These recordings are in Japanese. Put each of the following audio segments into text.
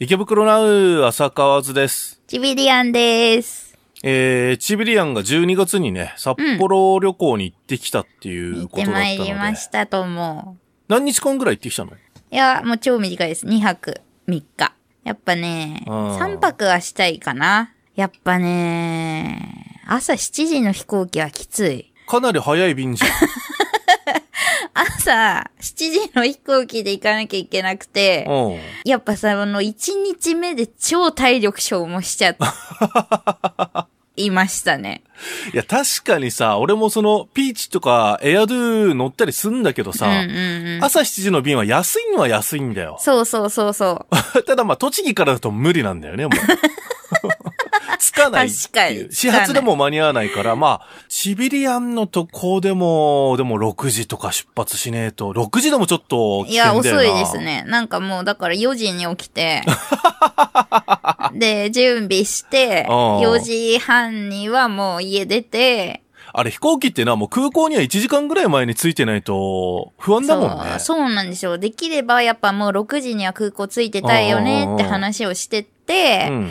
池袋ナウ浅川津です。チビリアンです。えー、チビリアンが12月にね、札幌旅行に行ってきたっていうことだったので、うん、行ってまいりましたと思う。何日間ぐらい行ってきたのいや、もう超短いです。2泊3日。やっぱね、3泊はしたいかな。やっぱね、朝7時の飛行機はきつい。かなり早い便じゃん。朝7時の飛行機で行かなきゃいけなくて、やっぱさ、あの、1日目で超体力消耗しちゃった。いましたね。いや、確かにさ、俺もその、ピーチとか、エアドゥ乗ったりすんだけどさ、うんうんうん朝7時の便は安いのは安いんだよ。そうそうそうそう。ただまあ、栃木からだと無理なんだよね、もう。つかないっていう。始発でも間に合わないから、まあ、シビリアンのとこでも、でも6時とか出発しねえと、6時でもちょっと危険だよな。いや、遅いですね。なんかもう、だから4時に起きて、で、準備して、4時半にはもう家出て、あれ飛行機ってな、もう空港には1時間ぐらい前に着いてないと不安だもんね。そうなんですよ。できればやっぱもう6時には空港着いてたいよねって話をしてて、うん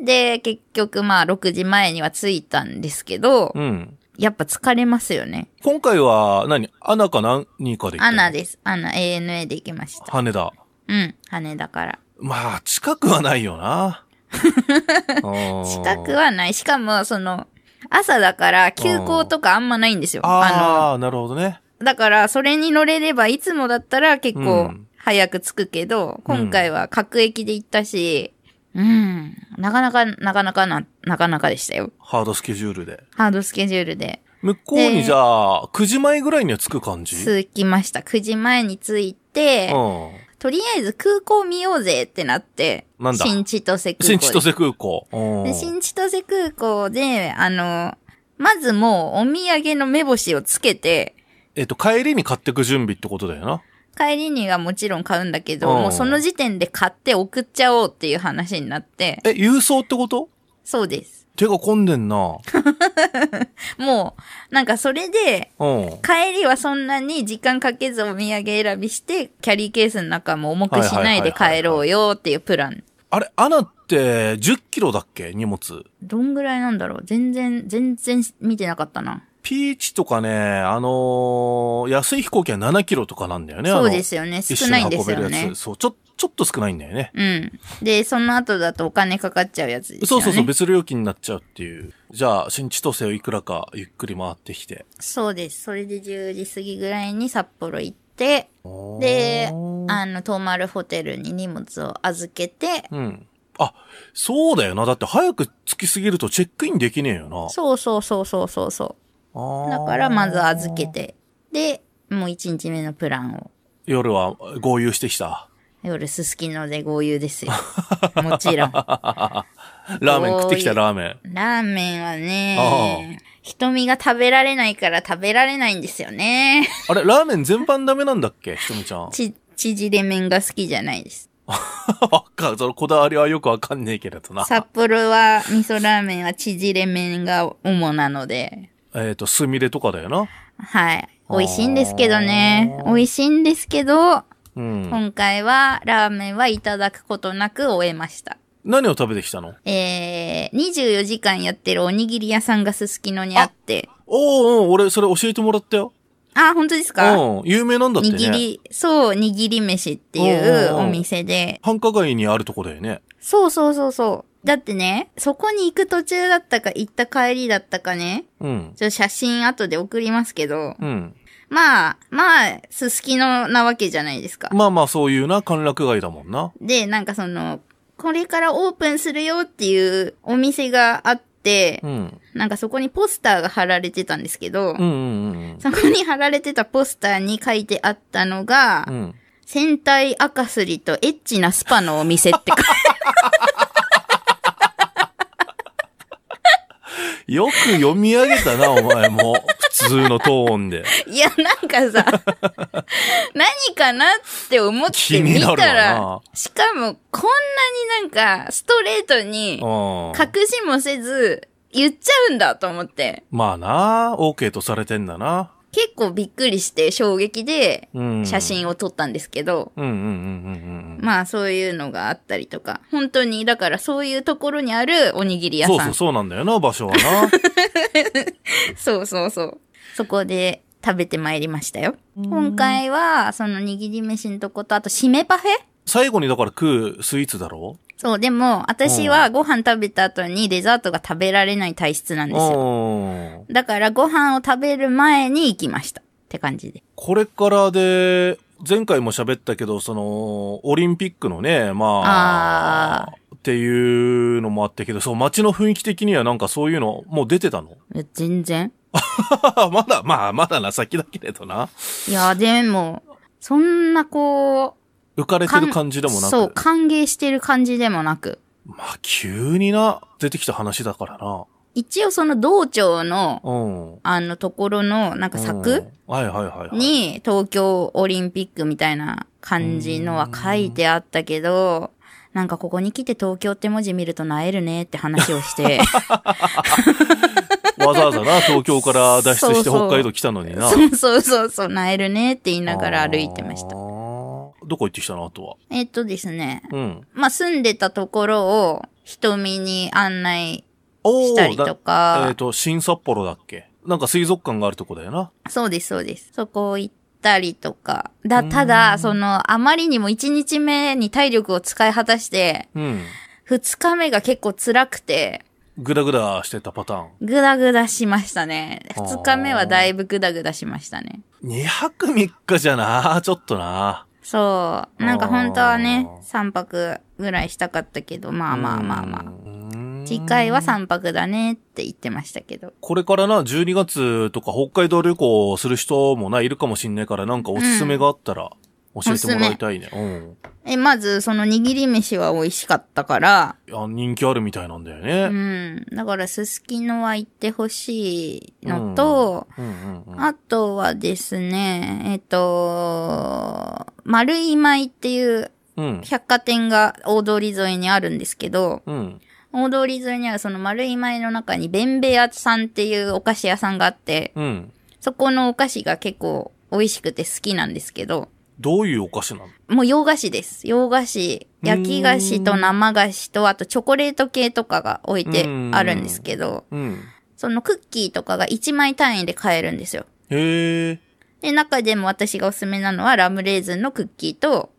で、結局まあ6時前には着いたんですけど、うん。やっぱ疲れますよね。今回は何、アナか何かで行ったアナです。アナ、ANA で行きました。羽田。うん、羽田から。まあ、近くはないよな。近くはない。しかも、その、朝だから休校とかあんまないんですよ。ああ、なるほどね。だから、それに乗れれば、いつもだったら結構早く着くけど、うん、今回は各駅で行ったし、うん。なかなか、なかなかな、なかなかでしたよ。ハードスケジュールで。ハードスケジュールで。向こうにじゃあ、9時前ぐらいには着く感じ着きました。9時前に着いて、うん、とりあえず空港見ようぜってなって、なんだ新千歳空港。新千歳空港。で新千歳空港で、あの、まずもうお土産の目星をつけて、えっと、帰りに買ってく準備ってことだよな。帰りにはもちろん買うんだけど、もうその時点で買って送っちゃおうっていう話になって、え、郵送ってことそうです。手が込んでんな。もう、なんかそれで、帰りはそんなに時間かけずお土産選びして、キャリーケースの中も重くしないで帰ろうよっていうプラン。あれ、アナって10キロだっけ荷物。どんぐらいなんだろう全然、全然見てなかったな。ピーチとかね、あのー、安い飛行機は7キロとかなんだよね。そうですよね。少ないんですよね。そう、ちょ、ちょっと少ないんだよね。うん。で、その後だとお金かかっちゃうやつですよね。そうそうそう、別料金になっちゃうっていう。じゃあ、新千歳をいくらかゆっくり回ってきて。そうです。それで10時過ぎぐらいに札幌行って、で、あの、泊まるホテルに荷物を預けて、うん。あ、そうだよな。だって早く着きすぎるとチェックインできねえよな。そうそうそうそうそうそう。だからまず預けて、で、もう1日目のプランを。夜は合流してきた。夜すすきので合流ですよ。もちろん。ラーメン食ってきたラーメン。ラーメンはね、瞳が食べられないから食べられないんですよね。あれ、ラーメン全般ダメなんだっけ瞳ちゃん。ち、縮れ麺が好きじゃないです。わかそのこだわりはよくわかんねえけどな。札幌は味噌ラーメンは縮れ麺が主なので。えっ、ー、と、すみれとかだよな。はい。美味しいんですけどね。美味しいんですけど、うん、今回はラーメンはいただくことなく終えました。何を食べてきたのえー、24時間やってるおにぎり屋さんがすすきのにあって。おお俺それ教えてもらったよ。あ、本当ですかうん、有名なんだってね。握り、そう、握り飯っていうお店で。繁華街にあるとこだよね。そうそうそうそう。だってね、そこに行く途中だったか、行った帰りだったかね、うん。ちょ写真後で送りますけど、うん。まあ、まあ、すすきのなわけじゃないですか。まあまあ、そういうな、歓楽街だもんな。で、なんかその、これからオープンするよっていうお店があって、うん、なんかそこにポスターが貼られてたんですけど、うんそこに貼られてたポスターに書いてあったのが、うん、戦隊赤すりとエッチなスパのお店って書いて よく読み上げたな、お前も。普通のトーンで。いや、なんかさ、何かなって思ってみたら、しかもこんなになんかストレートに隠しもせず言っちゃうんだと思って。まあな、OK とされてんだな。結構びっくりして衝撃で写真を撮ったんですけど、まあそういうのがあったりとか、本当にだからそういうところにあるおにぎり屋さん。そうそうそうなんだよな、場所はな。そうそうそう。そこで食べてまいりましたよ。今回はその握り飯のとこと、あと締めパフェ最後にだから食うスイーツだろそう、でも、私はご飯食べた後にデザートが食べられない体質なんですよ。だからご飯を食べる前に行きました。って感じで。これからで、前回も喋ったけど、その、オリンピックのね、まあ、あっていうのもあったけど、そう、街の雰囲気的にはなんかそういうの、もう出てたの全然。まだ、まあ、まだな、先だけれどな。いや、でも、そんなこう、浮かれてる感じでもなく。そう、歓迎してる感じでもなく。まあ、急にな、出てきた話だからな。一応その道庁の、あのところの、なんか柵、はいはいはい、はい、に、東京オリンピックみたいな感じのは書いてあったけど、なんかここに来て東京って文字見るとなえるねって話をして。わざわざな、東京から脱出して北海道来たのにな。そうそうそうそう、なえるねって言いながら歩いてました。どこ行ってきたのあとは。えっとですね。うん。まあ、住んでたところを、瞳に案内したりとか。えっ、ー、と、新札幌だっけなんか水族館があるとこだよな。そうです、そうです。そこ行ったりとか。だ、ただ、その、あまりにも1日目に体力を使い果たして、うん。2日目が結構辛くて、ぐだぐだしてたパターン。ぐだぐだしましたね。二日目はだいぶぐだぐだしましたね。二泊三日じゃな、ちょっとな。そう。なんか本当はね、3泊ぐらいしたかったけど、まあまあまあまあ。次回は3泊だねって言ってましたけど。これからな、12月とか北海道旅行する人もな、いるかもしんないから、なんかおすすめがあったら。うん教えてもらいたいね。うん。え、まず、その握り飯は美味しかったから。いや、人気あるみたいなんだよね。うん。だから、すすきのは行ってほしいのと、あとはですね、えっ、と、丸い井っていう百貨店が大通り沿いにあるんですけど、うん、大通り沿いにあるその丸い井の中にべんべい屋さんっていうお菓子屋さんがあって、うん、そこのお菓子が結構美味しくて好きなんですけど、どういうお菓子なのもう洋菓子です。洋菓子。焼き菓子と生菓子と、あとチョコレート系とかが置いてあるんですけど、うん、そのクッキーとかが1枚単位で買えるんですよ。へー。で、中でも私がおすすめなのはラムレーズンのクッキーと、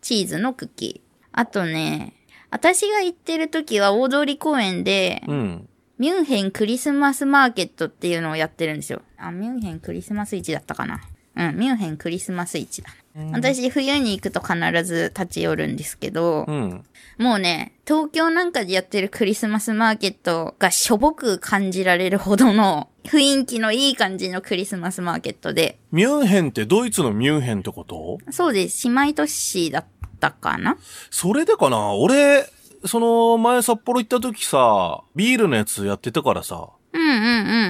チーズのクッキー。あとね、私が行ってる時は大通公園で、うんミュンヘンクリスマスマーケットっていうのをやってるんですよ。あ、ミュンヘンクリスマス市だったかな。うん、ミュンヘンクリスマス市だ。私、冬に行くと必ず立ち寄るんですけど、うん、もうね、東京なんかでやってるクリスマスマーケットがしょぼく感じられるほどの雰囲気のいい感じのクリスマスマーケットで。ミュンヘンってドイツのミュンヘンってことそうです。姉妹都市だったかなそれでかな俺、その前札幌行った時さ、ビールのやつやってたからさ、うんう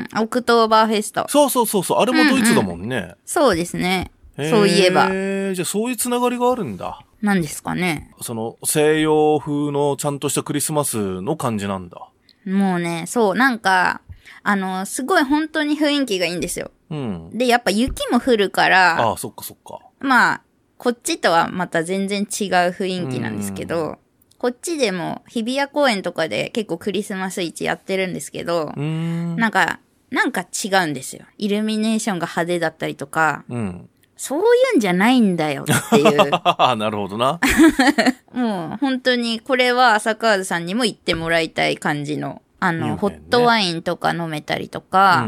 んうん。オクトーバーフェスト。そうそうそうそう。あれもドイツだもんね。うんうん、そうですね。そういえば。じゃあそういうつながりがあるんだ。なんですかね。その西洋風のちゃんとしたクリスマスの感じなんだ。もうね、そう、なんか、あの、すごい本当に雰囲気がいいんですよ。うん。で、やっぱ雪も降るから。ああ、そっかそっか。まあ、こっちとはまた全然違う雰囲気なんですけど、こっちでも日比谷公園とかで結構クリスマス市やってるんですけど、なんか、なんか違うんですよ。イルミネーションが派手だったりとか、うん、そういうんじゃないんだよっていう。なるほどな。もう本当にこれは浅川さんにも行ってもらいたい感じの、あの、ね、ホットワインとか飲めたりとか、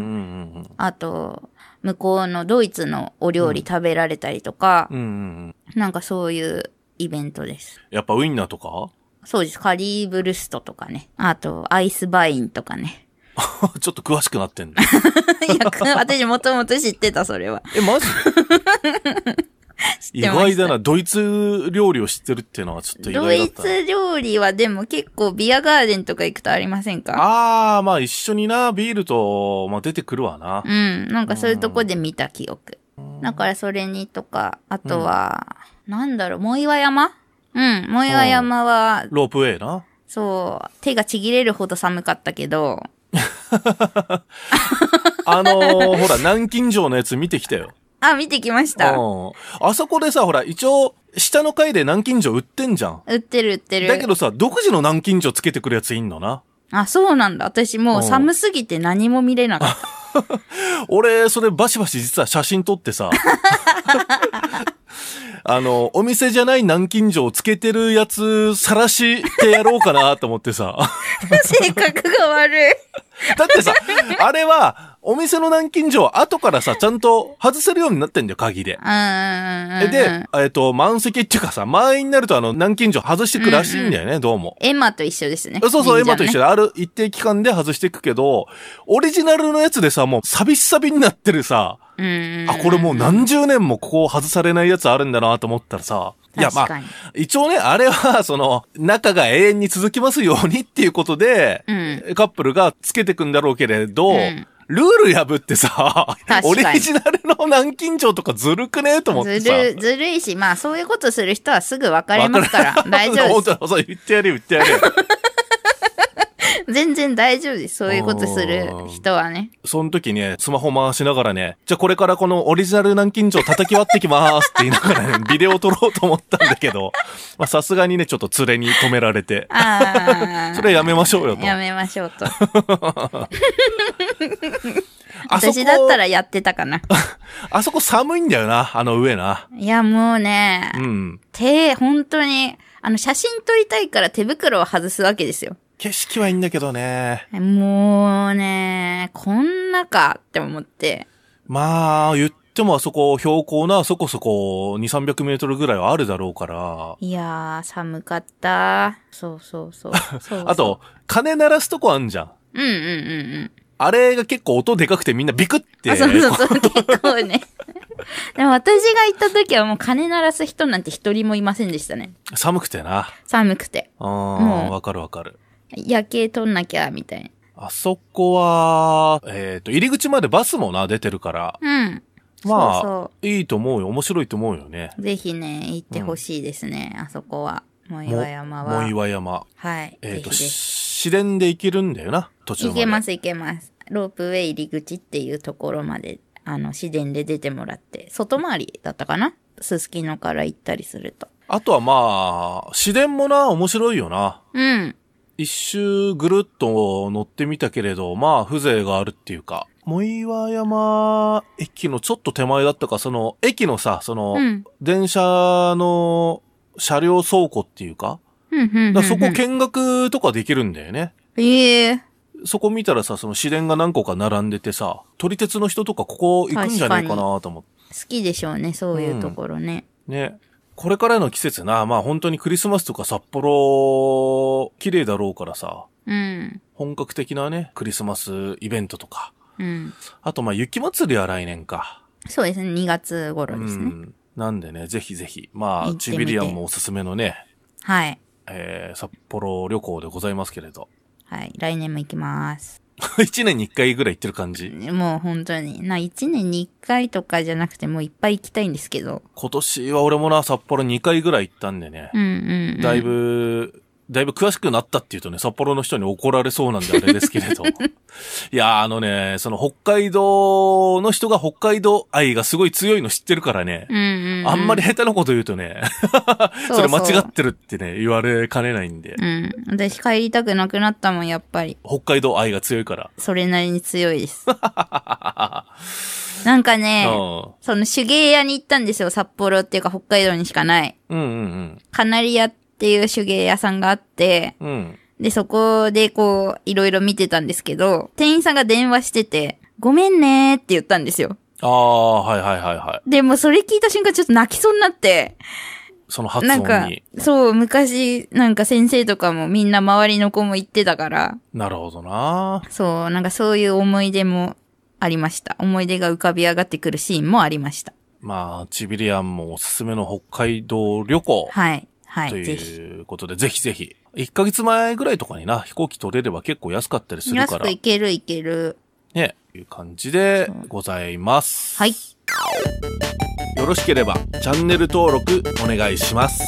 あと、向こうのドイツのお料理食べられたりとか、なんかそういうイベントです。やっぱウインナーとかそうです。カリーブルストとかね。あと、アイスバインとかね。ちょっと詳しくなってんね。いや、私もともと知ってた、それは。え、マジ意外だな。ドイツ料理を知ってるっていうのはちょっと意外だった。ドイツ料理はでも結構ビアガーデンとか行くとありませんかああ、まあ一緒にな、ビールと、まあ出てくるわな。うん。なんかそういうとこで見た記憶。だからそれにとか、あとは、うん、なんだろう、藻岩山うん、萌は山は、ロープウェイな。そう、手がちぎれるほど寒かったけど。あのー、ほら、南京城のやつ見てきたよ。あ、見てきました。あそこでさ、ほら、一応、下の階で南京錠売ってんじゃん。売ってる売ってる。だけどさ、独自の南京錠つけてくるやついんのな。あ、そうなんだ。私もう寒すぎて何も見れなかった。俺、それバシバシ実は写真撮ってさ、あの、お店じゃない南京錠つけてるやつ、晒してやろうかなと思ってさ。性格が悪い。だってさ、あれは、お店の南京錠は後からさ、ちゃんと外せるようになってんだよ、鍵で。で、えっ、と、満席っていうかさ、満員になるとあの、南京錠外してくらしいんだよね、うんうん、どうも。エマと一緒ですね。そうそう、ね、エマと一緒で、ある一定期間で外していくけど、オリジナルのやつでさ、もう、サビさサビになってるさ、あ、これもう何十年もここを外されないやつあるんだなと思ったらさ、いや、まあ、一応ね、あれは、その、仲が永遠に続きますようにっていうことで、うん、カップルがつけてくんだろうけれど、うんルール破ってさ、オリジナルの南京錠とかずるくねと思ってずる、ずるいし、まあそういうことする人はすぐ別れますから、大丈夫です。そう言ってやれ言ってやれ 全然大丈夫です。そういうことする人はね。その時ね、スマホ回しながらね、じゃあこれからこのオリジナル南京錠叩き割ってきますって言いながらね、ビデオ撮ろうと思ったんだけど、まあさすがにね、ちょっと連れに止められて、それやめましょうよと。やめましょうと。私だったらやってたかな。あそこ寒いんだよな、あの上な。いや、もうね、うん、手、本当に、あの、写真撮りたいから手袋を外すわけですよ。景色はいいんだけどね。もうね、こんなかって思って。まあ、言ってもあそこ、標高なそこそこ2、300メートルぐらいはあるだろうから。いやー、寒かった。そう そうそう。あと、鐘鳴らすとこあんじゃん。うんうんうんうん。あれが結構音でかくてみんなビクって。そうそうそう、結構ね。でも私が行った時はもう鐘鳴らす人なんて一人もいませんでしたね。寒くてな。寒くて。ああ、わかるわかる。夜景撮んなきゃ、みたいな。あそこは、えっ、ー、と、入り口までバスもな、出てるから。うん。まあそういいと思うよ。面白いと思うよね。ぜひね、行ってほしいですね、うん、あそこは。藻岩山は。藻岩山。はい。えっ、ー、と、市電で行けるんだよな、途中まで。行けます行けます。ロープウェイ入り口っていうところまで、あの、市電で出てもらって、外回りだったかなすすきのから行ったりすると。あとはまあ、市電もな、面白いよな。うん。一周ぐるっと乗ってみたけれど、まあ風情があるっていうか、藻岩山駅のちょっと手前だったか、その駅のさ、その、電車の車両倉庫っていうか、だそこ見学とかできるんだよね。ええー、そこ見たらさ、その市電が何個か並んでてさ、撮り鉄の人とかここ行くんじゃないかなと思って。好きでしょうね、そういうところね。うん、ね。これからの季節な、まあ本当にクリスマスとか札幌、綺麗だろうからさ、うん。本格的なね、クリスマスイベントとか、うん。あとまあ雪祭りは来年か。そうですね、2月頃ですね。うん、なんでね、ぜひぜひ、まあ、チビリアンもおすすめのね、はい。えー、札幌旅行でございますけれど。はい、来年も行きます。一年に一回ぐらい行ってる感じ。もう本当に。な、一年に一回とかじゃなくてもういっぱい行きたいんですけど。今年は俺もな、札幌二回ぐらい行ったんでね。うんうん、うん、だいぶ、だいぶ詳しくなったっていうとね、札幌の人に怒られそうなんであれですけれど。いや、あのね、その北海道の人が北海道愛がすごい強いの知ってるからね、うんうんうん、あんまり下手なこと言うとねそれ間違ってるってね、言われかねないんで。うん。私帰りたくなくなったもん、やっぱり。北海道愛が強いから。それなりに強いです。なんかね、その手芸屋に行ったんですよ、札幌っていうか北海道にしかない。うんうんうん。カナリアってっていう手芸屋さんがあって、うん、で、そこでこう、いろいろ見てたんですけど、店員さんが電話してて、ごめんねって言ったんですよ。ああ、はいはいはいはい。で、もそれ聞いた瞬間ちょっと泣きそうになって、その発音に。なんか、そう、昔、なんか先生とかもみんな周りの子も言ってたから。なるほどなそう、なんかそういう思い出もありました。思い出が浮かび上がってくるシーンもありました。まあ、チビリアンもおすすめの北海道旅行。はい。はい。ということで、ぜひぜひ。1ヶ月前ぐらいとかにな、飛行機取れれば結構安かったりするから。安くいけるいける。ね、いう感じでございます。はい。よろしければ、チャンネル登録お願いします。